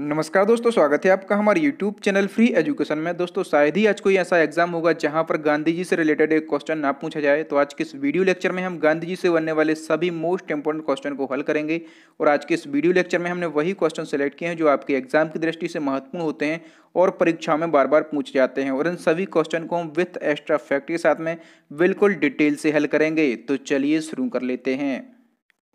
नमस्कार दोस्तों स्वागत है आपका हमारे यूट्यूब चैनल फ्री एजुकेशन में दोस्तों शायद ही आज कोई ऐसा एग्जाम होगा जहां पर गांधी जी से रिलेटेड एक क्वेश्चन ना पूछा जाए तो आज के इस वीडियो लेक्चर में हम गांधी जी से बनने वाले सभी मोस्ट इंपॉर्टेंट क्वेश्चन को हल करेंगे और आज के इस वीडियो लेक्चर में हमने वही क्वेश्चन सेलेक्ट किए हैं जो आपके एग्जाम की दृष्टि से महत्वपूर्ण होते हैं और परीक्षा में बार बार पूछ जाते हैं और इन सभी क्वेश्चन को हम विथ एक्स्ट्रा फैक्ट के साथ में बिल्कुल डिटेल से हल करेंगे तो चलिए शुरू कर लेते हैं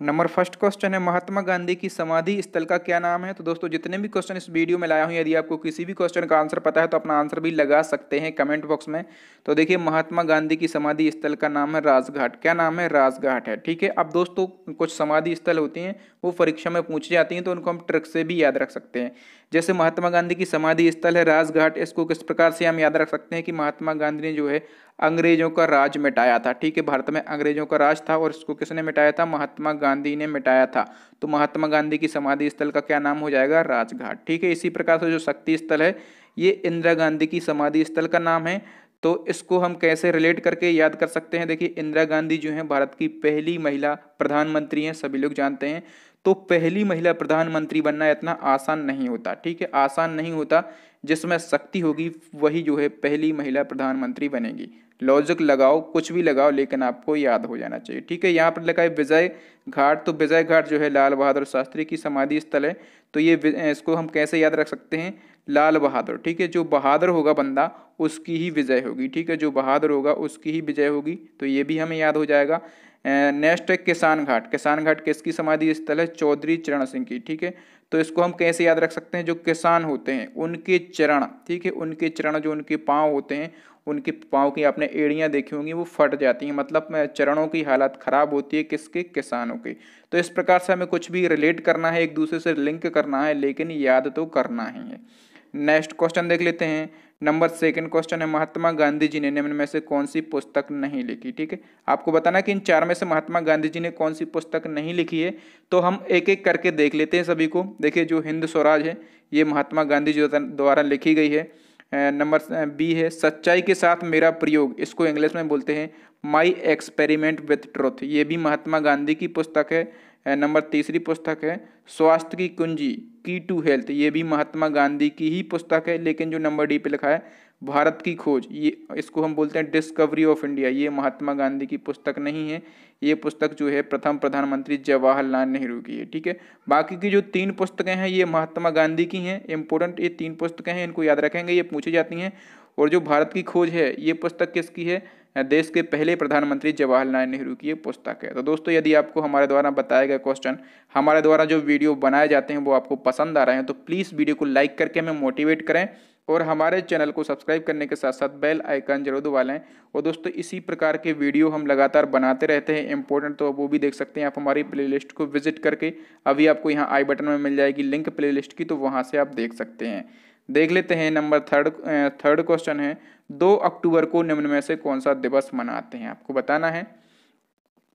नंबर फर्स्ट क्वेश्चन है महात्मा गांधी की समाधि स्थल का क्या नाम है तो दोस्तों जितने भी क्वेश्चन इस वीडियो में लाया हूँ यदि आपको किसी भी क्वेश्चन का आंसर पता है तो अपना आंसर भी लगा सकते हैं कमेंट बॉक्स में तो देखिए महात्मा गांधी की समाधि स्थल का नाम है राजघाट क्या नाम है राजघाट है ठीक है अब दोस्तों कुछ समाधि स्थल होती हैं वो परीक्षा में पूछी जाती हैं तो उनको हम ट्रक से भी याद रख सकते हैं जैसे महात्मा गांधी की समाधि स्थल है राजघाट इसको किस प्रकार से हम याद रख सकते हैं कि महात्मा गांधी ने जो है अंग्रेजों का राज मिटाया था ठीक है भारत में अंग्रेजों का राज था और इसको किसने मिटाया था महात्मा गांधी ने मिटाया था तो महात्मा गांधी की समाधि स्थल का क्या नाम हो जाएगा राजघाट ठीक है इसी प्रकार से जो शक्ति स्थल है ये इंदिरा गांधी की समाधि स्थल का नाम है तो इसको हम कैसे रिलेट करके याद कर सकते हैं देखिए इंदिरा गांधी जो है भारत की पहली महिला प्रधानमंत्री हैं सभी लोग जानते हैं तो पहली महिला प्रधानमंत्री बनना इतना आसान नहीं होता ठीक है आसान नहीं होता जिसमें शक्ति होगी वही जो है पहली महिला प्रधानमंत्री बनेगी लॉजिक लगाओ कुछ भी लगाओ लेकिन आपको याद हो जाना चाहिए ठीक है यहाँ पर लगा है विजय घाट तो विजय घाट जो है लाल बहादुर शास्त्री की समाधि स्थल है तो ये इसको हम कैसे याद रख सकते हैं लाल बहादुर ठीक है जो बहादुर होगा बंदा उसकी ही विजय होगी ठीक है जो बहादुर होगा उसकी ही विजय होगी तो ये भी हमें याद हो जाएगा नेक्स्ट है किसान घाट किसान घाट किसकी समाधि स्थल है चौधरी चरण सिंह की ठीक है तो इसको हम कैसे याद रख सकते हैं जो किसान होते हैं उनके चरण ठीक है उनके चरण जो उनके पाँव होते हैं उनके पाँव की आपने एड़ियाँ देखी होंगी वो फट जाती हैं मतलब चरणों की हालत ख़राब होती है किसके किसानों की तो इस प्रकार से हमें कुछ भी रिलेट करना है एक दूसरे से लिंक करना है लेकिन याद तो करना ही है नेक्स्ट क्वेश्चन देख लेते हैं नंबर सेकंड क्वेश्चन है महात्मा गांधी जी ने निम्न में से कौन सी पुस्तक नहीं लिखी ठीक है आपको बताना कि इन चार में से महात्मा गांधी जी ने कौन सी पुस्तक नहीं लिखी है तो हम एक एक करके देख लेते हैं सभी को देखिए जो हिंद स्वराज है ये महात्मा गांधी जी द्वारा लिखी गई है नंबर बी है सच्चाई के साथ मेरा प्रयोग इसको इंग्लिश में बोलते हैं माई एक्सपेरिमेंट विथ ट्रुथ ये भी महात्मा गांधी की पुस्तक है नंबर तीसरी पुस्तक है स्वास्थ्य की कुंजी की टू हेल्थ ये भी महात्मा गांधी की ही पुस्तक है लेकिन जो नंबर डी पे लिखा है भारत की खोज ये इसको हम बोलते हैं डिस्कवरी ऑफ इंडिया ये महात्मा गांधी की पुस्तक नहीं है ये पुस्तक जो है प्रथम प्रधानमंत्री जवाहरलाल नेहरू की है ठीक है बाकी की जो तीन पुस्तकें हैं ये महात्मा गांधी की हैं इंपॉर्टेंट ये तीन पुस्तकें हैं इनको याद रखेंगे ये पूछी जाती हैं और जो भारत की खोज है ये पुस्तक किसकी है देश के पहले प्रधानमंत्री जवाहरलाल नेहरू की ये पुस्तक है तो दोस्तों यदि आपको हमारे द्वारा बताया गया क्वेश्चन हमारे द्वारा जो वीडियो बनाए जाते हैं वो आपको पसंद आ रहे हैं तो प्लीज़ वीडियो को लाइक करके हमें मोटिवेट करें और हमारे चैनल को सब्सक्राइब करने के साथ साथ बेल आइकन जरूर दबा लें और दोस्तों इसी प्रकार के वीडियो हम लगातार बनाते रहते हैं इंपॉर्टेंट तो वो भी देख सकते हैं आप हमारी प्लेलिस्ट को विजिट करके अभी आपको यहाँ आई बटन में मिल जाएगी लिंक प्लेलिस्ट की तो वहाँ से आप देख सकते हैं देख लेते हैं नंबर थर्ड थर्ड क्वेश्चन है दो अक्टूबर को निम्न में से कौन सा दिवस मनाते हैं आपको बताना है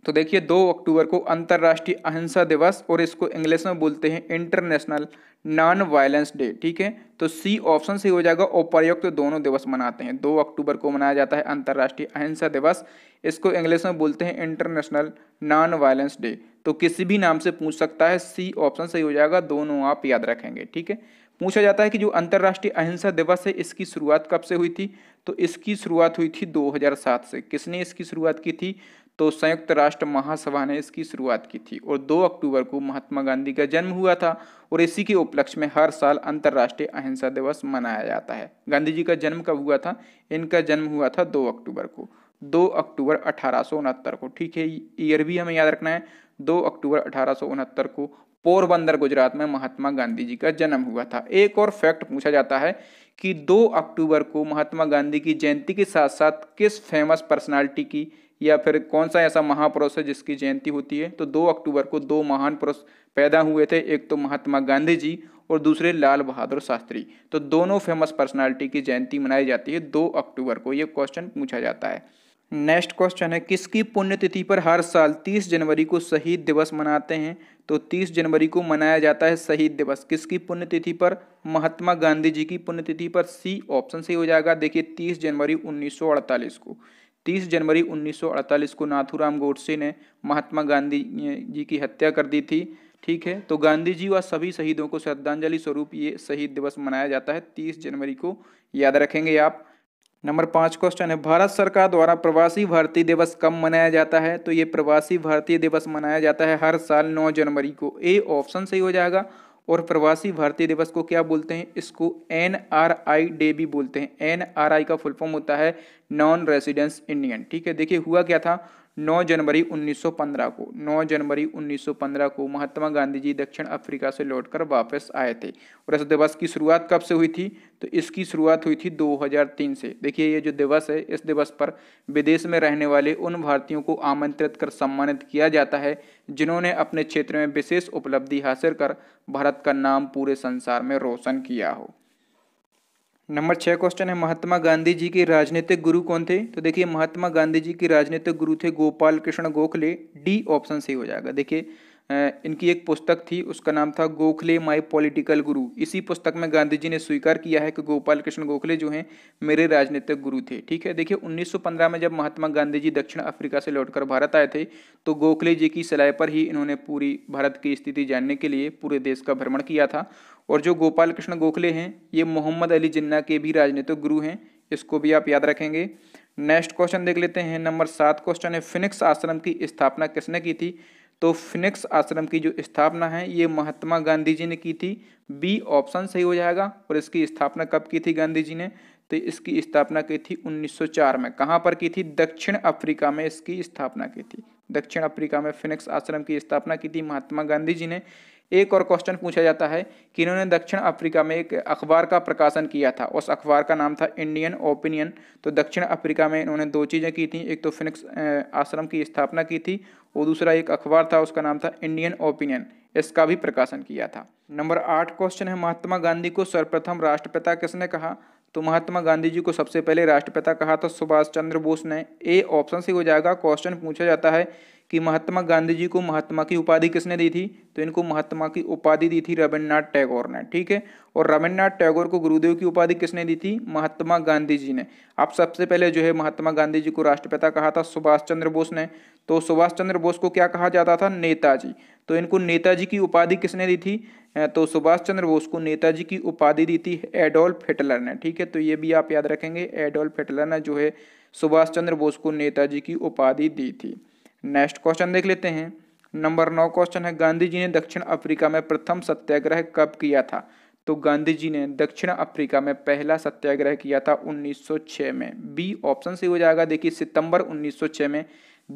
तो देखिए दो अक्टूबर को अंतर्राष्ट्रीय अहिंसा दिवस और इसको इंग्लिश में बोलते हैं इंटरनेशनल नॉन वायलेंस डे ठीक है तो सी ऑप्शन से हो जाएगा उपर्युक्त तो दोनों दिवस मनाते हैं दो अक्टूबर को मनाया जाता है अंतर्राष्ट्रीय अहिंसा दिवस इसको इंग्लिश में बोलते हैं इंटरनेशनल नॉन वायलेंस डे तो किसी भी नाम से पूछ सकता है सी ऑप्शन सही हो जाएगा दोनों आप याद रखेंगे ठीक है पूछा जाता है कि जो अंतर्राष्ट्रीय अहिंसा दिवस है इसकी शुरुआत कब से हुई थी तो इसकी शुरुआत हुई थी 2007 से किसने इसकी शुरुआत की थी तो संयुक्त राष्ट्र महासभा ने इसकी शुरुआत की थी और 2 अक्टूबर को महात्मा गांधी का जन्म हुआ था और इसी के उपलक्ष्य में हर साल अंतर्राष्ट्रीय अहिंसा दिवस मनाया जाता है गांधी जी का जन्म कब हुआ था इनका जन्म हुआ था दो अक्टूबर को दो अक्टूबर अठारह को ठीक है ईयर भी हमें याद रखना है दो अक्टूबर अठारह को पोरबंदर गुजरात में महात्मा गांधी जी का जन्म हुआ था एक और फैक्ट पूछा जाता है कि 2 अक्टूबर को महात्मा गांधी की जयंती के साथ साथ किस फेमस पर्सनालिटी की या फिर कौन सा ऐसा महापुरुष है जिसकी जयंती होती है तो 2 अक्टूबर को दो महान पुरुष पैदा हुए थे एक तो महात्मा गांधी जी और दूसरे लाल बहादुर शास्त्री तो दोनों फेमस पर्सनालिटी की जयंती मनाई जाती है दो अक्टूबर को ये क्वेश्चन पूछा जाता है नेक्स्ट क्वेश्चन है किसकी पुण्यतिथि पर हर साल 30 जनवरी को शहीद दिवस मनाते हैं तो 30 जनवरी को मनाया जाता है शहीद दिवस किसकी पुण्यतिथि पर महात्मा गांधी जी की पुण्यतिथि पर सी ऑप्शन सही हो जाएगा देखिए 30 जनवरी 1948 को 30 जनवरी 1948 को नाथूराम गोडसे ने महात्मा गांधी जी की हत्या कर दी थी ठीक है तो गांधी जी व सभी शहीदों को श्रद्धांजलि स्वरूप ये शहीद दिवस मनाया जाता है तीस जनवरी को याद रखेंगे आप नंबर पाँच क्वेश्चन है भारत सरकार द्वारा प्रवासी भारतीय दिवस कब मनाया जाता है तो ये प्रवासी भारतीय दिवस मनाया जाता है हर साल नौ जनवरी को ए ऑप्शन सही हो जाएगा और प्रवासी भारतीय दिवस को क्या बोलते हैं इसको एन आर आई डे भी बोलते हैं एन आर आई का फुल फॉर्म होता है नॉन रेसिडेंस इंडियन ठीक है देखिए हुआ क्या था 9 जनवरी 1915 को 9 जनवरी 1915 को महात्मा गांधी जी दक्षिण अफ्रीका से लौटकर वापस आए थे और इस दिवस की शुरुआत कब से हुई थी तो इसकी शुरुआत हुई थी 2003 से देखिए ये जो दिवस है इस दिवस पर विदेश में रहने वाले उन भारतीयों को आमंत्रित कर सम्मानित किया जाता है जिन्होंने अपने क्षेत्र में विशेष उपलब्धि हासिल कर भारत का नाम पूरे संसार में रोशन किया हो नंबर छः क्वेश्चन है महात्मा गांधी जी के राजनीतिक गुरु कौन थे तो देखिए महात्मा गांधी जी के राजनीतिक गुरु थे गोपाल कृष्ण गोखले डी ऑप्शन सही हो जाएगा देखिए इनकी एक पुस्तक थी उसका नाम था गोखले माई पॉलिटिकल गुरु इसी पुस्तक में गांधी जी ने स्वीकार किया है कि गोपाल कृष्ण गोखले जो हैं मेरे राजनीतिक गुरु थे ठीक है देखिए 1915 में जब महात्मा गांधी जी दक्षिण अफ्रीका से लौटकर भारत आए थे तो गोखले जी की सलाह पर ही इन्होंने पूरी भारत की स्थिति जानने के लिए पूरे देश का भ्रमण किया था और जो गोपाल कृष्ण गोखले हैं ये मोहम्मद अली जिन्ना के भी राजनीतिक गुरु हैं इसको भी आप याद रखेंगे नेक्स्ट क्वेश्चन देख लेते हैं नंबर सात क्वेश्चन है फिनिक्स आश्रम की स्थापना किसने की थी तो फिनिक्स आश्रम की जो स्थापना है ये महात्मा गांधी जी ने की थी बी ऑप्शन सही हो जाएगा और इसकी स्थापना कब की थी गांधी जी ने तो इसकी स्थापना की थी 1904 में कहाँ पर की थी दक्षिण अफ्रीका में इसकी स्थापना की थी दक्षिण अफ्रीका में फिनिक्स आश्रम की स्थापना की थी महात्मा गांधी जी ने एक और क्वेश्चन पूछा जाता है कि इन्होंने दक्षिण अफ्रीका में एक अखबार का प्रकाशन किया था उस अखबार का नाम था इंडियन ओपिनियन तो दक्षिण अफ्रीका में इन्होंने दो चीज़ें की थी एक तो फिनिक्स आश्रम की स्थापना की थी और दूसरा एक अखबार था उसका नाम था इंडियन ओपिनियन इसका भी प्रकाशन किया था नंबर आठ क्वेश्चन है महात्मा गांधी को सर्वप्रथम राष्ट्रपिता किसने कहा तो महात्मा गांधी जी को सबसे पहले राष्ट्रपिता कहा था सुभाष चंद्र बोस ने ए ऑप्शन से हो जाएगा क्वेश्चन पूछा जाता है कि महात्मा गांधी जी को महात्मा की उपाधि किसने दी थी तो इनको महात्मा की उपाधि दी थी रविन्द्रनाथ टैगोर ने ठीक है और रविन्द्रनाथ टैगोर को गुरुदेव की उपाधि किसने दी थी महात्मा गांधी जी ने आप सबसे पहले जो है महात्मा गांधी जी को राष्ट्रपिता कहा था सुभाष चंद्र बोस ने तो सुभाष चंद्र बोस को क्या कहा जाता था नेताजी तो इनको नेताजी की उपाधि किसने दी थी तो सुभाष चंद्र बोस को नेताजी की उपाधि दी थी एडोल्फ हिटलर ने ठीक है तो ये भी आप याद रखेंगे एडोल्फ हिटलर ने जो है सुभाष चंद्र बोस को नेताजी की उपाधि दी थी नेक्स्ट क्वेश्चन देख लेते हैं नंबर नौ क्वेश्चन है गांधी जी ने दक्षिण अफ्रीका में प्रथम सत्याग्रह कब किया था तो गांधी जी ने दक्षिण अफ्रीका में पहला सत्याग्रह किया था 1906 में बी ऑप्शन से हो जाएगा देखिए सितंबर 1906 में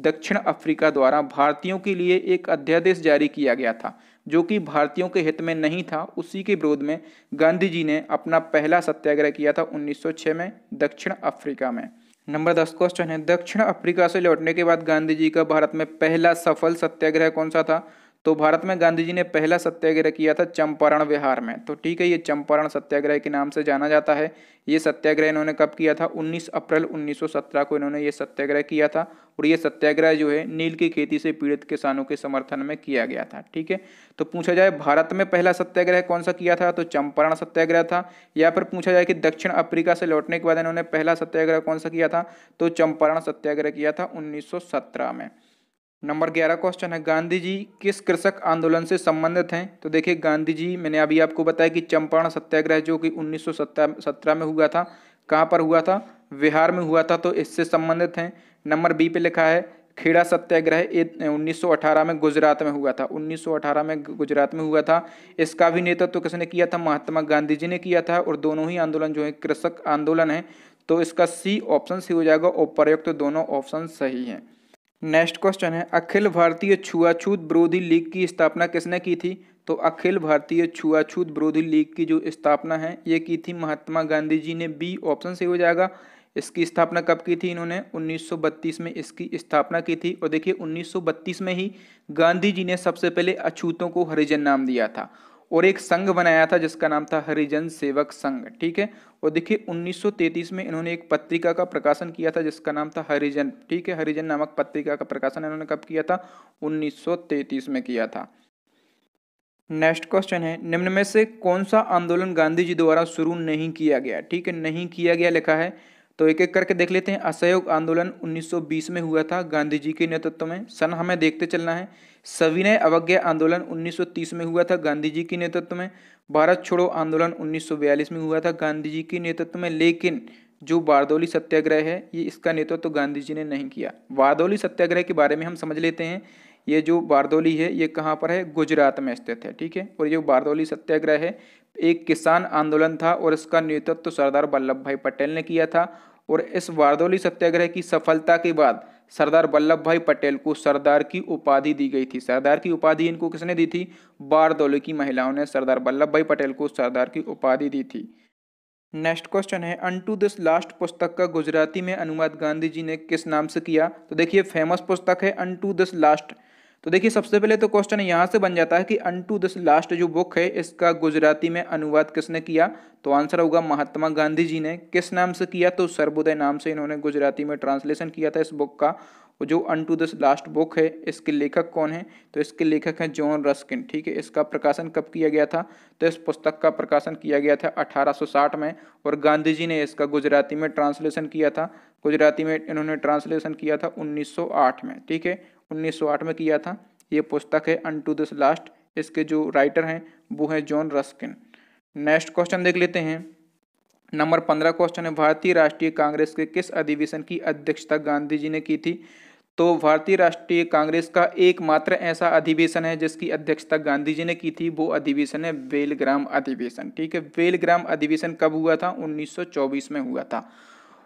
दक्षिण अफ्रीका द्वारा भारतीयों के लिए एक अध्यादेश जारी किया गया था जो कि भारतीयों के हित में नहीं था उसी के विरोध में गांधी जी ने अपना पहला सत्याग्रह किया था 1906 में दक्षिण अफ्रीका में नंबर दस क्वेश्चन है दक्षिण अफ्रीका से लौटने के बाद गांधी जी का भारत में पहला सफल सत्याग्रह कौन सा था तो भारत में गांधी जी ने पहला सत्याग्रह किया था चंपारण विहार में तो ठीक है ये चंपारण सत्याग्रह के नाम से जाना जाता है ये सत्याग्रह इन्होंने कब किया था 19 अप्रैल 1917 को इन्होंने ये सत्याग्रह किया था और ये सत्याग्रह जो है नील की खेती से पीड़ित किसानों के समर्थन में किया गया था ठीक है तो पूछा जाए भारत में पहला सत्याग्रह कौन सा किया था तो चंपारण सत्याग्रह था या फिर पूछा जाए कि दक्षिण अफ्रीका से लौटने के बाद इन्होंने पहला सत्याग्रह कौन सा किया था तो चंपारण सत्याग्रह किया था उन्नीस में नंबर ग्यारह क्वेश्चन है गांधी जी किस कृषक आंदोलन से संबंधित हैं तो देखिए गांधी जी मैंने अभी आपको बताया कि चंपारण सत्याग्रह जो कि उन्नीस सौ में हुआ था कहाँ पर हुआ था बिहार में हुआ था तो इससे संबंधित हैं नंबर बी पे लिखा है खेड़ा सत्याग्रह उन्नीस सौ में गुजरात में हुआ था 1918 में गुजरात में हुआ था इसका भी नेतृत्व तो किसने किया था महात्मा गांधी जी ने किया था और दोनों ही आंदोलन जो है कृषक आंदोलन है तो इसका सी ऑप्शन सी हो जाएगा और प्रयुक्त तो दोनों ऑप्शन सही हैं नेक्स्ट क्वेश्चन है अखिल भारतीय छुआछूत विरोधी लीग की स्थापना किसने की थी तो अखिल भारतीय छुआछूत विरोधी लीग की जो स्थापना है ये की थी महात्मा गांधी जी ने बी ऑप्शन से हो जाएगा इसकी स्थापना कब की थी इन्होंने 1932 में इसकी स्थापना की थी और देखिए 1932 में ही गांधी जी ने सबसे पहले अछूतों को हरिजन नाम दिया था और एक संघ बनाया था जिसका नाम था हरिजन सेवक संघ ठीक है और देखिए 1933 में इन्होंने एक पत्रिका का प्रकाशन किया था जिसका नाम था हरिजन ठीक है हरिजन नामक पत्रिका का प्रकाशन इन्होंने कब किया था 1933 में किया था नेक्स्ट क्वेश्चन है निम्न में से कौन सा आंदोलन गांधी जी द्वारा शुरू नहीं किया गया ठीक है नहीं किया गया लिखा है तो एक एक करके देख लेते हैं असहयोग आंदोलन 1920 में हुआ था गांधी जी के नेतृत्व में सन हमें देखते चलना है सविनय अवज्ञा आंदोलन 1930 में हुआ था गांधी जी के नेतृत्व में भारत छोड़ो आंदोलन 1942 में हुआ था गांधी जी के नेतृत्व में लेकिन जो बारदौली सत्याग्रह है ये इसका नेतृत्व तो गांधी जी ने नहीं किया बारदौली सत्याग्रह के बारे में हम समझ लेते हैं ये जो बारदौली है ये कहाँ पर है गुजरात में स्थित है ठीक है और ये बारदौली सत्याग्रह है एक किसान आंदोलन था और इसका नेतृत्व तो सरदार वल्लभ भाई पटेल ने किया था और इस वारदोली सत्याग्रह की सफलता के बाद सरदार वल्लभ भाई पटेल को सरदार की उपाधि दी गई थी सरदार की उपाधि इनको किसने दी थी बारदोली की महिलाओं ने सरदार वल्लभ भाई पटेल को सरदार की उपाधि दी थी नेक्स्ट क्वेश्चन है अनटू दिस लास्ट पुस्तक का गुजराती में अनुवाद गांधी जी ने किस नाम से किया तो देखिए फेमस पुस्तक है अनटू दिस लास्ट तो देखिए सबसे पहले तो क्वेश्चन यहाँ से बन जाता है कि अनटू दिस लास्ट जो बुक है इसका गुजराती में अनुवाद किसने किया तो आंसर होगा महात्मा गांधी जी ने किस नाम से किया तो सर्वोदय नाम से इन्होंने गुजराती में ट्रांसलेशन किया था इस बुक का जो अनटू दिस लास्ट बुक है इसके लेखक कौन है तो इसके लेखक हैं जॉन रस्किन ठीक है इसका प्रकाशन कब किया गया था तो इस पुस्तक का प्रकाशन किया गया था 1860 में और गांधी जी ने इसका गुजराती में ट्रांसलेशन किया था गुजराती में इन्होंने ट्रांसलेशन किया था 1908 में ठीक है 1908 में किया था ये पुस्तक है अन टू दिस लास्ट इसके जो राइटर हैं वो हैं जॉन रस्किन नेक्स्ट क्वेश्चन देख लेते हैं नंबर पंद्रह क्वेश्चन है भारतीय राष्ट्रीय कांग्रेस के किस अधिवेशन की अध्यक्षता गांधी जी ने की थी तो भारतीय राष्ट्रीय कांग्रेस का एकमात्र ऐसा अधिवेशन है जिसकी अध्यक्षता गांधी जी ने की थी वो अधिवेशन है बेलग्राम अधिवेशन ठीक है बेलग्राम अधिवेशन कब हुआ था 1924 में हुआ था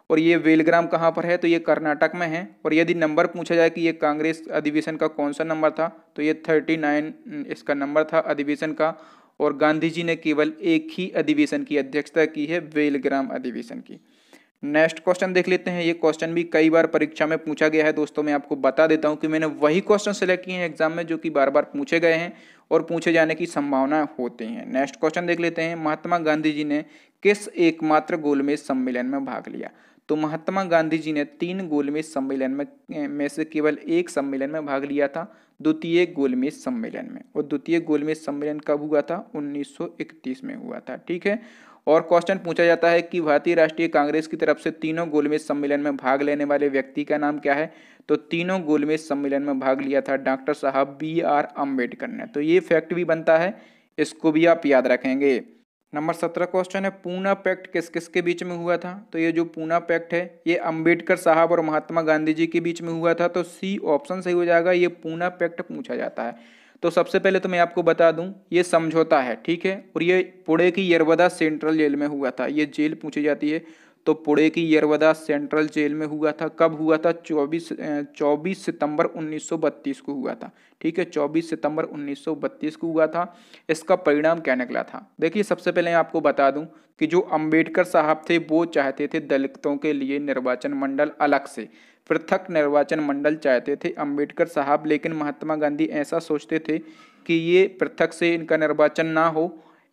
और ये वेलग्राम कहाँ पर है तो ये कर्नाटक में है और यदि नंबर पूछा जाए कि ये कांग्रेस अधिवेशन का कौन सा नंबर था तो ये थर्टी नाइन इसका नंबर था अधिवेशन का और गांधी जी ने केवल एक ही अधिवेशन की अध्यक्षता की है वेलग्राम अधिवेशन की नेक्स्ट क्वेश्चन देख लेते हैं ये क्वेश्चन भी कई बार परीक्षा में पूछा गया है दोस्तों मैं आपको बता देता हूँ कि मैंने वही क्वेश्चन सेलेक्ट किए हैं एग्जाम में जो कि बार बार पूछे गए हैं और पूछे जाने की संभावना होती है नेक्स्ट क्वेश्चन देख लेते हैं महात्मा गांधी जी ने किस एकमात्र गोलमेज सम्मेलन में भाग लिया तो महात्मा गांधी जी ने तीन गोलमेज सम्मेलन में में से केवल एक सम्मेलन में भाग लिया था द्वितीय गोलमेज सम्मेलन में और द्वितीय गोलमेज सम्मेलन कब हुआ था 1931 में हुआ था ठीक है और क्वेश्चन पूछा जाता है कि भारतीय राष्ट्रीय कांग्रेस की तरफ से तीनों गोलमेज सम्मेलन में भाग लेने वाले व्यक्ति का नाम क्या है तो तीनों गोलमेज सम्मेलन में भाग लिया था डॉक्टर साहब बी आर अम्बेडकर ने तो ये फैक्ट भी बनता है इसको भी आप याद रखेंगे नंबर सत्रह क्वेश्चन है पूना पैक्ट किस किस के बीच में हुआ था तो ये जो पूना पैक्ट है ये अंबेडकर साहब और महात्मा गांधी जी के बीच में हुआ था तो सी ऑप्शन सही हो जाएगा ये पूना पैक्ट पूछा जाता है तो सबसे पहले तो मैं आपको बता दूं ये समझौता है ठीक है और ये पुणे की यरवदा सेंट्रल जेल में हुआ था ये जेल पूछी जाती है तो पुणे की यरवदा सेंट्रल जेल में हुआ था कब हुआ था 24 24 सितंबर 1932 को हुआ था ठीक है 24 सितंबर 1932 को हुआ था इसका परिणाम क्या निकला था देखिए सबसे पहले आपको बता दूं कि जो अंबेडकर साहब थे वो चाहते थे दलितों के लिए निर्वाचन मंडल अलग से पृथक निर्वाचन मंडल चाहते थे अम्बेडकर साहब लेकिन महात्मा गांधी ऐसा सोचते थे कि ये पृथक से इनका निर्वाचन ना हो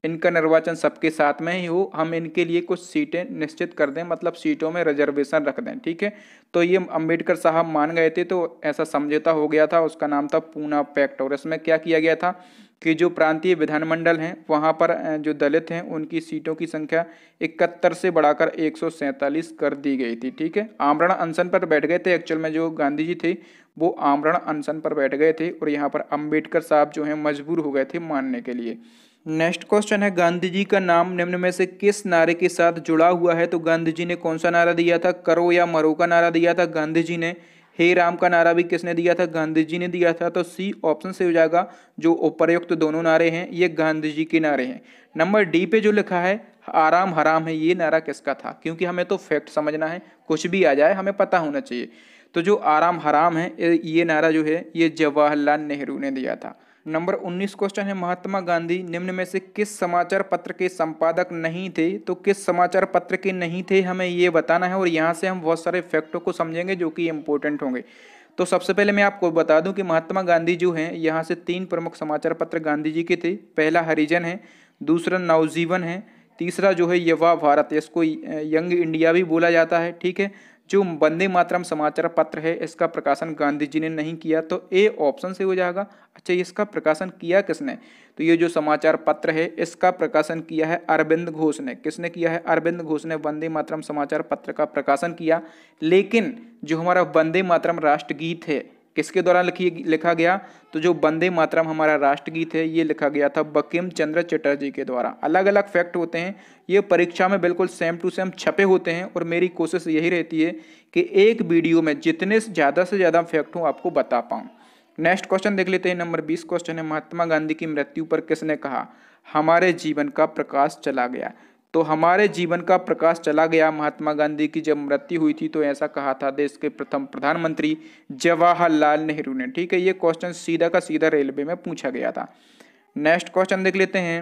इनका निर्वाचन सबके साथ में ही हो हम इनके लिए कुछ सीटें निश्चित कर दें मतलब सीटों में रिजर्वेशन रख दें ठीक है तो ये अंबेडकर साहब मान गए थे तो ऐसा समझौता हो गया था उसका नाम था पूना पैक्ट और इसमें क्या किया गया था कि जो प्रांतीय विधानमंडल हैं वहाँ पर जो दलित हैं उनकी सीटों की संख्या इकहत्तर से बढ़ाकर एक कर दी गई थी ठीक है आमरण अनशन पर बैठ गए थे एक्चुअल में जो गांधी जी थे वो आमरण अनशन पर बैठ गए थे और यहाँ पर अम्बेडकर साहब जो हैं मजबूर हो गए थे मानने के लिए नेक्स्ट क्वेश्चन है गांधी जी का नाम निम्न में से किस नारे के साथ जुड़ा हुआ है तो गांधी जी ने कौन सा नारा दिया था करो या मरो का नारा दिया था गांधी जी ने हे राम का नारा भी किसने दिया था गांधी जी ने दिया था तो सी ऑप्शन से हो जाएगा जो उपरयुक्त तो दोनों नारे हैं ये गांधी जी के नारे हैं नंबर डी पे जो लिखा है आराम हराम है ये नारा किसका था क्योंकि हमें तो फैक्ट समझना है कुछ भी आ जाए हमें पता होना चाहिए तो जो आराम हराम है ये नारा जो है ये जवाहरलाल नेहरू ने दिया था नंबर 19 क्वेश्चन है महात्मा गांधी निम्न में से किस समाचार पत्र के संपादक नहीं थे तो किस समाचार पत्र के नहीं थे हमें ये बताना है और यहाँ से हम बहुत सारे फैक्टों को समझेंगे जो कि इम्पोर्टेंट होंगे तो सबसे पहले मैं आपको बता दूं कि महात्मा गांधी जो हैं यहाँ से तीन प्रमुख समाचार पत्र गांधी जी के थे पहला हरिजन है दूसरा नवजीवन है तीसरा जो है युवा भारत इसको यंग इंडिया भी बोला जाता है ठीक है जो वंदे मातरम समाचार पत्र है इसका प्रकाशन गांधी जी ने नहीं किया तो ए ऑप्शन से हो जाएगा अच्छा इसका प्रकाशन किया किसने तो ये जो समाचार पत्र है इसका प्रकाशन किया है अरविंद घोष ने किसने किया है अरविंद घोष ने वंदे मातरम समाचार पत्र का प्रकाशन किया लेकिन जो हमारा वंदे मातरम राष्ट्रगीत है किसके द्वारा लिखी लिखा गया तो जो बंदे मातरम हमारा राष्ट्रगीत है ये लिखा गया था बकिम चंद्र चटर्जी के द्वारा अलग अलग फैक्ट होते हैं ये परीक्षा में बिल्कुल सेम टू सेम छपे होते हैं और मेरी कोशिश यही रहती है कि एक वीडियो में जितने ज़्यादा से ज़्यादा फैक्ट हूँ आपको बता पाऊँ नेक्स्ट क्वेश्चन देख लेते हैं नंबर बीस क्वेश्चन है महात्मा गांधी की मृत्यु पर किसने कहा हमारे जीवन का प्रकाश चला गया तो हमारे जीवन का प्रकाश चला गया महात्मा गांधी की जब मृत्यु हुई थी तो ऐसा कहा था देश के प्रथम प्रधानमंत्री जवाहरलाल नेहरू ने ठीक है ये क्वेश्चन सीधा का सीधा रेलवे में पूछा गया था नेक्स्ट क्वेश्चन देख लेते हैं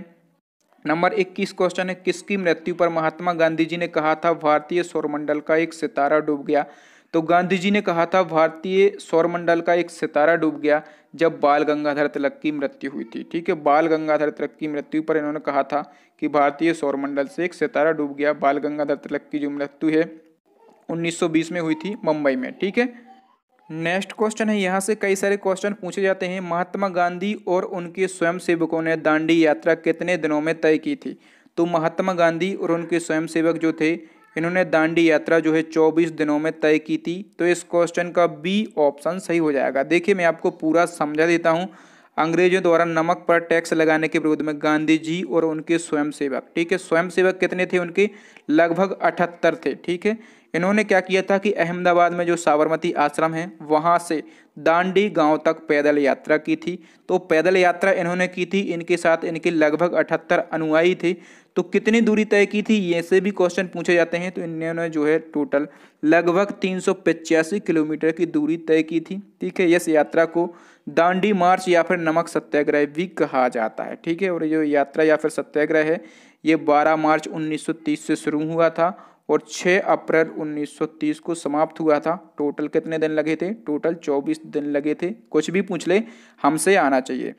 नंबर 21 क्वेश्चन है किसकी मृत्यु पर महात्मा गांधी जी ने कहा था भारतीय सौरमंडल का एक सितारा डूब गया तो गांधी जी ने कहा था भारतीय सौरमंडल का एक सितारा डूब गया जब बाल गंगाधर तिलक की मृत्यु हुई थी ठीक है बाल गंगाधर तिलक की मृत्यु पर इन्होंने कहा था कि भारतीय सौरमंडल से एक सितारा डूब गया बाल गंगाधर तिलक की जो मृत्यु है 1920 में हुई थी मुंबई में ठीक है नेक्स्ट क्वेश्चन है यहाँ से कई सारे क्वेश्चन पूछे जाते हैं महात्मा गांधी और उनके स्वयंसेवकों ने दांडी यात्रा कितने दिनों में तय की थी तो महात्मा गांधी और उनके स्वयंसेवक जो थे इन्होंने दांडी यात्रा जो है 24 दिनों में तय की थी तो इस क्वेश्चन का बी ऑप्शन सही हो जाएगा देखिए मैं आपको पूरा समझा देता हूँ अंग्रेजों द्वारा नमक पर टैक्स लगाने के विरोध में गांधी जी और उनके स्वयंसेवक ठीक है स्वयंसेवक कितने थे उनके लगभग अठहत्तर थे ठीक है इन्होंने क्या किया था कि अहमदाबाद में जो साबरमती आश्रम है वहाँ से दांडी गांव तक पैदल यात्रा की थी तो पैदल यात्रा इन्होंने की थी इनके साथ इनके लगभग अठहत्तर अनुयायी थे तो कितनी दूरी तय की थी ये से भी क्वेश्चन पूछे जाते हैं तो इन्होंने जो है टोटल लगभग तीन किलोमीटर की दूरी तय की थी ठीक है इस यात्रा को दांडी मार्च या फिर नमक सत्याग्रह भी कहा जाता है ठीक है और ये यात्रा या फिर सत्याग्रह है ये 12 मार्च 1930 से शुरू हुआ था और 6 अप्रैल 1930 को समाप्त हुआ था टोटल कितने दिन लगे थे टोटल 24 दिन लगे थे कुछ भी पूछ ले हमसे आना चाहिए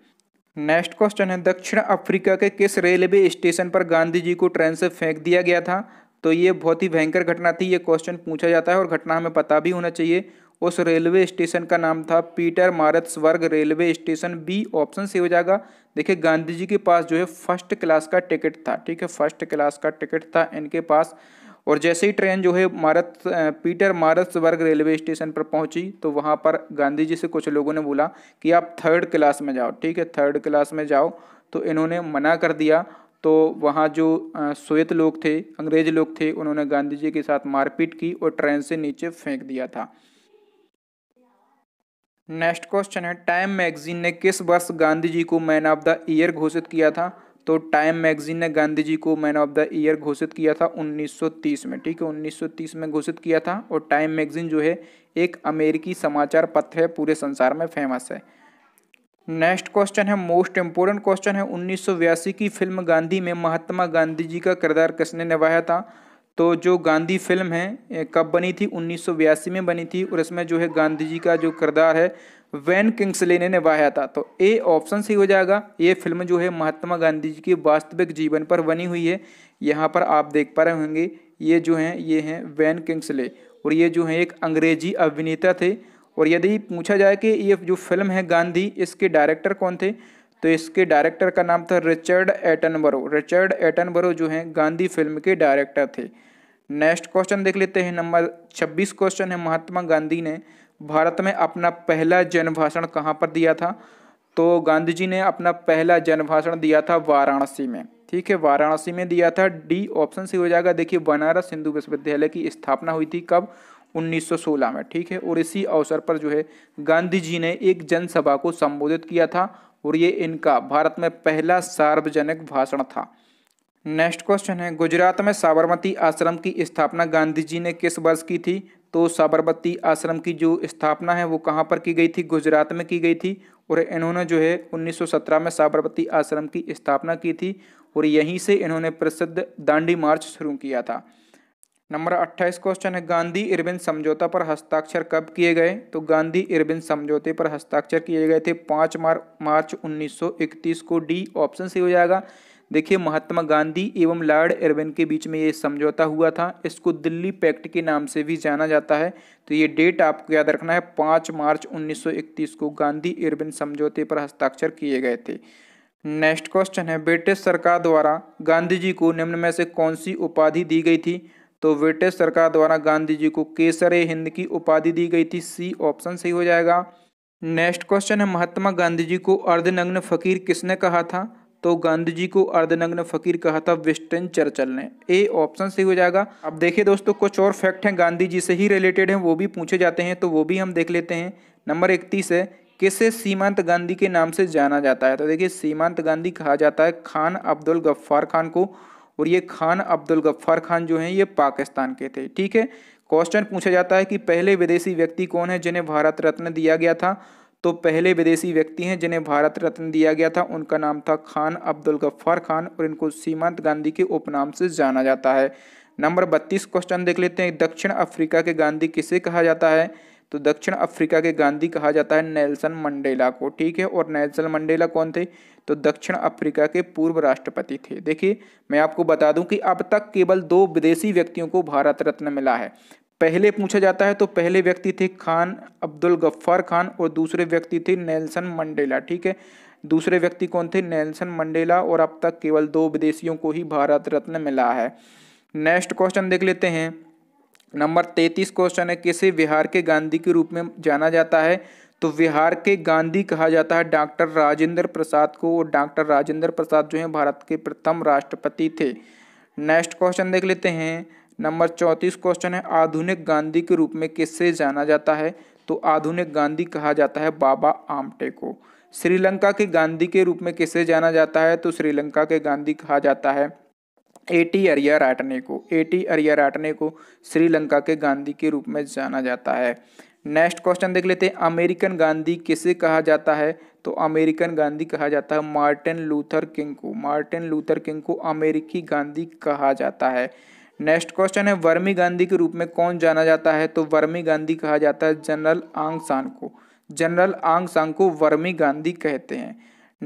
नेक्स्ट क्वेश्चन है दक्षिण अफ्रीका के किस रेलवे स्टेशन पर गांधी जी को ट्रेन से फेंक दिया गया था तो ये बहुत ही भयंकर घटना थी ये क्वेश्चन पूछा जाता है और घटना हमें पता भी होना चाहिए उस रेलवे स्टेशन का नाम था पीटर स्वर्ग रेलवे स्टेशन बी ऑप्शन से हो जाएगा देखिए गांधी जी के पास जो है फर्स्ट क्लास का टिकट था ठीक है फर्स्ट क्लास का टिकट था इनके पास और जैसे ही ट्रेन जो है मारत पीटर मारत्सबर्ग रेलवे स्टेशन पर पहुंची तो वहां पर गांधी जी से कुछ लोगों ने बोला कि आप थर्ड क्लास में जाओ ठीक है थर्ड क्लास में जाओ तो इन्होंने मना कर दिया तो वहाँ जो श्वेत लोग थे अंग्रेज लोग थे उन्होंने गांधी जी के साथ मारपीट की और ट्रेन से नीचे फेंक दिया था नेक्स्ट क्वेश्चन है टाइम मैगजीन ने किस वर्ष गांधी जी को मैन ऑफ द ईयर घोषित किया था तो टाइम मैगजीन ने गांधी जी को मैन ऑफ द ईयर घोषित किया था 1930 में ठीक है 1930 में घोषित किया था और टाइम मैगजीन जो है एक अमेरिकी समाचार पत्र है पूरे संसार में फेमस है नेक्स्ट क्वेश्चन है मोस्ट इम्पोर्टेंट क्वेश्चन है उन्नीस की फिल्म गांधी में महात्मा गांधी जी का किरदार किसने निभाया था तो जो गांधी फिल्म है कब बनी थी उन्नीस में बनी थी और इसमें जो है गांधी जी का जो किरदार है वैन किंग्सले ने निभाया था तो ए ऑप्शन सही हो जाएगा ये फिल्म जो है महात्मा गांधी जी के वास्तविक जीवन पर बनी हुई है यहाँ पर आप देख पा रहे होंगे ये जो हैं ये हैं वैन किंग्सले और ये जो हैं एक अंग्रेजी अभिनेता थे और यदि पूछा जाए कि ये जो फिल्म है गांधी इसके डायरेक्टर कौन थे तो इसके डायरेक्टर का नाम था रिचर्ड एटनबरो रिचर्ड एटनबरो जो हैं गांधी फिल्म के डायरेक्टर थे नेक्स्ट क्वेश्चन देख लेते हैं नंबर 26 क्वेश्चन है महात्मा गांधी ने भारत में अपना पहला जन भाषण कहाँ पर दिया था तो गांधी जी ने अपना पहला जन भाषण दिया था वाराणसी में ठीक है वाराणसी में दिया था डी ऑप्शन सी हो जाएगा देखिए बनारस हिंदू विश्वविद्यालय की स्थापना हुई थी कब 1916 में ठीक है और इसी अवसर पर जो है गांधी जी ने एक जनसभा को संबोधित किया था और ये इनका भारत में पहला सार्वजनिक भाषण था नेक्स्ट क्वेश्चन है गुजरात में साबरमती आश्रम की स्थापना गांधी जी ने किस वर्ष की थी तो साबरमती आश्रम की जो स्थापना है वो कहाँ पर की गई थी गुजरात में की गई थी और इन्होंने जो है 1917 में साबरमती आश्रम की स्थापना की थी और यहीं से इन्होंने प्रसिद्ध दांडी मार्च शुरू किया था नंबर 28 क्वेश्चन है गांधी इरविन समझौता पर हस्ताक्षर कब किए गए तो गांधी इरविन समझौते पर हस्ताक्षर किए गए थे पाँच मार्च मार्च उन्नीस को डी ऑप्शन से हो जाएगा देखिए महात्मा गांधी एवं लॉर्ड एरविन के बीच में ये समझौता हुआ था इसको दिल्ली पैक्ट के नाम से भी जाना जाता है तो ये डेट आपको याद रखना है पाँच मार्च 1931 को गांधी एरविन समझौते पर हस्ताक्षर किए गए थे नेक्स्ट क्वेश्चन है ब्रिटिश सरकार द्वारा गांधी जी को निम्न में से कौन सी उपाधि दी गई थी तो ब्रिटिश सरकार द्वारा गांधी जी को केसर ए हिंद की उपाधि दी गई थी सी ऑप्शन सही हो जाएगा नेक्स्ट क्वेश्चन है महात्मा गांधी जी को अर्धनग्न फकीर किसने कहा था तो गांधी जी को अर्धनग्न फकीर कहा था वेस्टर्न चर्चल ने ए ऑप्शन सही हो जाएगा अब देखिए दोस्तों कुछ और फैक्ट हैं गांधी जी से ही रिलेटेड हैं वो भी पूछे जाते हैं तो वो भी हम देख लेते हैं नंबर इकतीस है किसे सीमांत गांधी के नाम से जाना जाता है तो देखिए सीमांत गांधी कहा जाता है खान अब्दुल गफ्फार खान को और ये खान अब्दुल गफ्फार खान जो हैं ये पाकिस्तान के थे ठीक है क्वेश्चन पूछा जाता है कि पहले विदेशी व्यक्ति कौन है जिन्हें भारत रत्न दिया गया था तो पहले विदेशी व्यक्ति हैं जिन्हें भारत रत्न दिया गया था उनका नाम था खान अब्दुल गफ्फार खान और इनको सीमांत गांधी के उपनाम से जाना जाता है नंबर बत्तीस क्वेश्चन देख लेते हैं दक्षिण अफ्रीका के गांधी किसे कहा जाता है तो दक्षिण अफ्रीका के गांधी कहा जाता है नेल्सन मंडेला को ठीक है और नेल्सन मंडेला कौन थे तो दक्षिण अफ्रीका के पूर्व राष्ट्रपति थे देखिए मैं आपको बता दूं कि अब तक केवल दो विदेशी व्यक्तियों को भारत रत्न मिला है पहले पूछा जाता है तो पहले व्यक्ति थे खान अब्दुल गफ्फार खान और दूसरे व्यक्ति थे नेल्सन मंडेला ठीक है दूसरे व्यक्ति कौन थे नेल्सन मंडेला और अब तक केवल दो विदेशियों को ही भारत रत्न मिला है नेक्स्ट क्वेश्चन देख लेते हैं नंबर तैतीस क्वेश्चन है किसे बिहार के गांधी के रूप में जाना जाता है तो बिहार के गांधी कहा जाता है डॉक्टर राजेंद्र प्रसाद को और डॉक्टर राजेंद्र प्रसाद जो है भारत के प्रथम राष्ट्रपति थे नेक्स्ट क्वेश्चन देख लेते हैं नंबर चौंतीस क्वेश्चन है आधुनिक गांधी के रूप में किससे जाना जाता है तो आधुनिक गांधी कहा जाता है बाबा आमटे को श्रीलंका के गांधी के रूप में किससे जाना जाता है तो श्रीलंका के गांधी कहा जाता है एटी अरिया राटने को एटी अरिया राटने को श्रीलंका के गांधी के रूप में जाना जाता है नेक्स्ट क्वेश्चन देख लेते हैं अमेरिकन गांधी किसे कहा जाता है तो अमेरिकन गांधी कहा जाता है मार्टिन लूथर किंग को मार्टिन लूथर किंग को अमेरिकी गांधी कहा जाता है नेक्स्ट क्वेश्चन है वर्मी गांधी के रूप में कौन जाना जाता है तो वर्मी गांधी कहा जाता है जनरल आंग सान को जनरल आंग सांग को वर्मी गांधी कहते हैं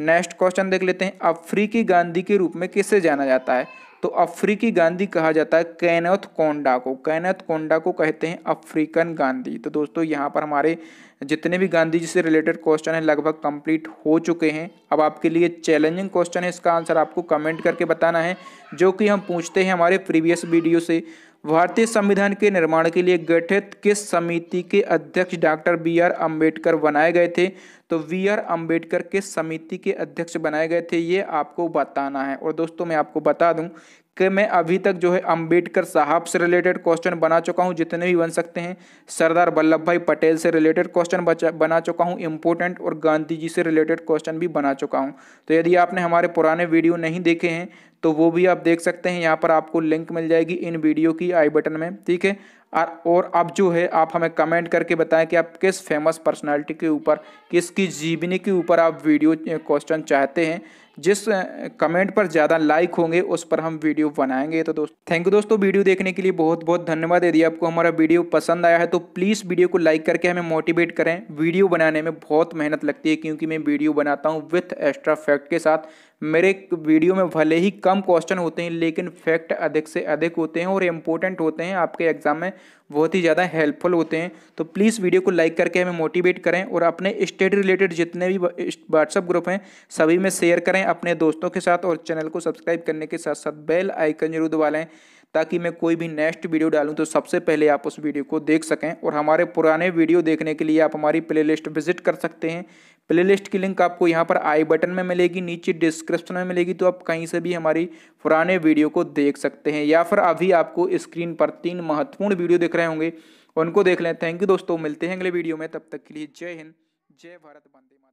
नेक्स्ट क्वेश्चन देख लेते हैं अफ्रीकी गांधी के रूप में किसे जाना जाता है तो अफ्रीकी गांधी कहा जाता है कैनथ कोंडा को कैनथ कोंडा को कहते हैं अफ्रीकन गांधी तो दोस्तों यहाँ पर हमारे जितने भी गांधी जी से रिलेटेड क्वेश्चन है लगभग कंप्लीट हो चुके हैं अब आपके लिए चैलेंजिंग क्वेश्चन है इसका आंसर आपको कमेंट करके बताना है जो कि हम पूछते हैं हमारे प्रीवियस वीडियो से भारतीय संविधान के निर्माण के लिए गठित किस समिति के अध्यक्ष डॉक्टर बी आर अम्बेडकर बनाए गए थे तो वी आर अम्बेडकर के समिति के अध्यक्ष बनाए गए थे ये आपको बताना है और दोस्तों मैं आपको बता दूं कि मैं अभी तक जो है अंबेडकर साहब से रिलेटेड क्वेश्चन बना चुका हूँ जितने भी बन सकते हैं सरदार वल्लभ भाई पटेल से रिलेटेड क्वेश्चन बना चुका हूँ इम्पोर्टेंट और गांधी जी से रिलेटेड क्वेश्चन भी बना चुका हूँ तो यदि आपने हमारे पुराने वीडियो नहीं देखे हैं तो वो भी आप देख सकते हैं यहाँ पर आपको लिंक मिल जाएगी इन वीडियो की आई बटन में ठीक है और अब जो है आप हमें कमेंट करके बताएं कि आप किस फेमस पर्सनालिटी के ऊपर किसकी जीवनी के ऊपर आप वीडियो क्वेश्चन चाहते हैं जिस कमेंट पर ज़्यादा लाइक होंगे उस पर हम वीडियो बनाएंगे तो दोस्त थैंक यू दोस्तों वीडियो देखने के लिए बहुत बहुत धन्यवाद यदि आपको हमारा वीडियो पसंद आया है तो प्लीज़ वीडियो को लाइक करके हमें मोटिवेट करें वीडियो बनाने में बहुत मेहनत लगती है क्योंकि मैं वीडियो बनाता हूँ विथ एक्स्ट्रा फैक्ट के साथ मेरे वीडियो में भले ही कम क्वेश्चन होते हैं लेकिन फैक्ट अधिक से अधिक होते हैं और इम्पोर्टेंट होते हैं आपके एग्ज़ाम में बहुत ही ज़्यादा हेल्पफुल होते हैं तो प्लीज़ वीडियो को लाइक करके हमें मोटिवेट करें और अपने स्टेट रिलेटेड जितने भी व्हाट्सअप ग्रुप हैं सभी में शेयर करें अपने दोस्तों के साथ और चैनल को सब्सक्राइब करने के साथ साथ बेल आइकन जरूर दबा लें ताकि मैं कोई भी नेक्स्ट वीडियो डालूं तो सबसे पहले आप उस वीडियो को देख सकें और हमारे पुराने वीडियो देखने के लिए आप हमारी प्लेलिस्ट विजिट कर सकते हैं प्लेलिस्ट की लिंक आपको यहाँ पर आई बटन में मिलेगी नीचे डिस्क्रिप्शन में मिलेगी तो आप कहीं से भी हमारी पुराने वीडियो को देख सकते हैं या फिर अभी आपको स्क्रीन पर तीन महत्वपूर्ण वीडियो दिख रहे होंगे उनको देख लें थैंक यू दोस्तों मिलते हैं अगले वीडियो में तब तक के लिए जय हिंद जय भारत बंदे